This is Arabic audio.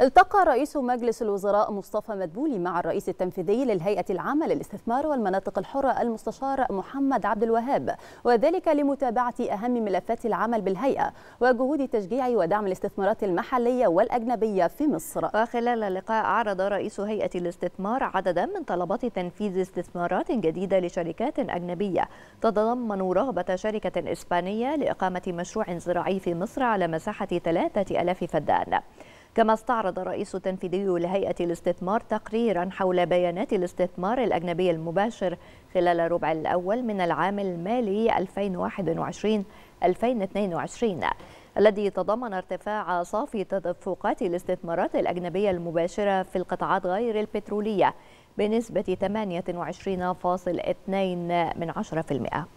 التقى رئيس مجلس الوزراء مصطفى مدبولي مع الرئيس التنفيذي للهيئة العامة للاستثمار والمناطق الحرة المستشار محمد عبد الوهاب وذلك لمتابعة أهم ملفات العمل بالهيئة وجهود تشجيع ودعم الاستثمارات المحلية والأجنبية في مصر وخلال اللقاء عرض رئيس هيئة الاستثمار عددا من طلبات تنفيذ استثمارات جديدة لشركات أجنبية تتضمن رغبة شركة إسبانية لإقامة مشروع زراعي في مصر على مساحة 3000 فدان كما استعرض الرئيس التنفيذي لهيئة الاستثمار تقريرا حول بيانات الاستثمار الأجنبي المباشر خلال الربع الأول من العام المالي 2021-2022 الذي تضمن ارتفاع صافي تدفقات الاستثمارات الأجنبية المباشرة في القطاعات غير البترولية بنسبة 28.2%